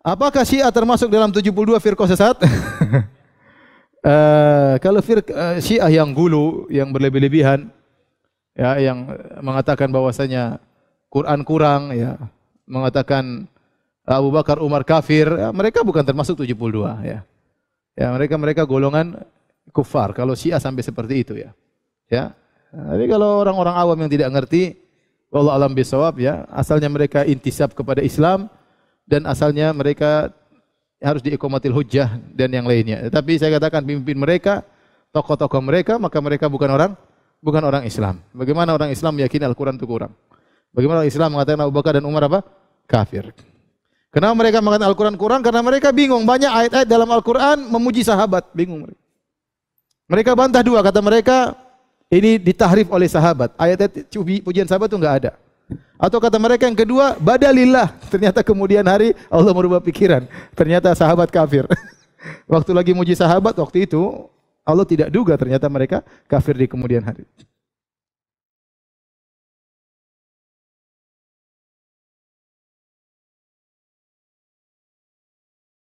Apakah Syiah termasuk dalam 72 firqah sesat? uh, kalau fir uh, Syiah yang gulu, yang berlebih-lebihan, ya, yang mengatakan bahwasanya Quran kurang, ya, mengatakan Abu Bakar Umar kafir, ya, mereka bukan termasuk 72 ya. Ya, mereka mereka golongan kufar kalau Syiah sampai seperti itu ya. Ya. Tapi kalau orang-orang awam yang tidak ngerti, wallahu alam bisawab ya, asalnya mereka intisab kepada Islam, dan asalnya mereka harus diikomatil hujah dan yang lainnya. Tapi saya katakan pimpin mereka, tokoh-tokoh mereka, maka mereka bukan orang bukan orang Islam. Bagaimana orang Islam meyakini Al-Quran itu kurang? Bagaimana orang Islam mengatakan Abu Bakar dan Umar apa? Kafir. Kenapa mereka mengatakan Al-Quran kurang? Karena mereka bingung. Banyak ayat-ayat dalam Al-Quran memuji sahabat. Bingung mereka. Mereka bantah dua. Kata mereka, ini ditahrif oleh sahabat. Ayat-ayat pujian sahabat itu enggak ada. Atau kata mereka yang kedua, badalillah. Ternyata kemudian hari Allah merubah pikiran. Ternyata sahabat kafir. waktu lagi muji sahabat waktu itu, Allah tidak duga ternyata mereka kafir di kemudian hari.